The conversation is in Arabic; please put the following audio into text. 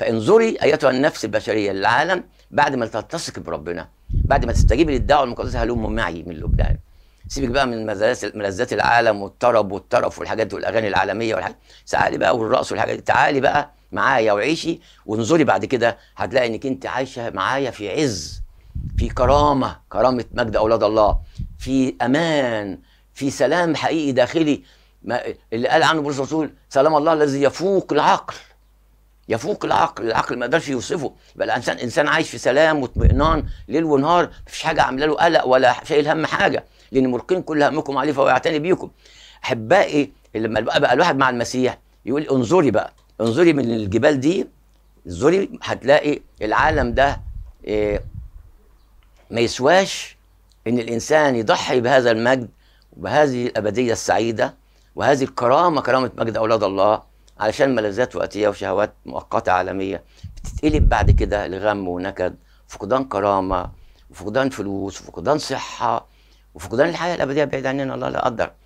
فانظري ايتها النفس البشريه للعالم بعد ما تتصق بربنا بعد ما تستجيب للدعوه المقدسه هلم معي من لبنان سيبك بقى من ملذات العالم والطرب والطرف والحاجات والاغاني العالميه والحاجات تعالي بقى والرقص والحاجات دي تعالي بقى معايا وعيشي وانظري بعد كده هتلاقي انك انت عايشه معايا في عز في كرامه كرامه مجد اولاد الله في امان في سلام حقيقي داخلي ما اللي قال عنه بولس الرسول سلام الله الذي يفوق العقل يفوق العقل العقل ما يقدرش يوصفه يبقى الانسان انسان عايش في سلام واطمئنان ليل ونهار مفيش حاجه عامله له قلق ولا شايل هم حاجه لان مرقين كل همكم عليه فهو يعتني بيكم احبائي لما بقى, بقى الواحد مع المسيح يقول انظري بقى انظري من الجبال دي انظري هتلاقي العالم ده آه، ما يسواش ان الانسان يضحي بهذا المجد وبهذه الابديه السعيده وهذه الكرامه كرامه مجد اولاد الله علشان ملذات وقتيه وشهوات مؤقته عالميه بتتقلب بعد كده لغم ونكد فقدان كرامه وفقدان فلوس وفقدان صحه وفقدان الحياه الابديه بعيد عننا الله لا قدر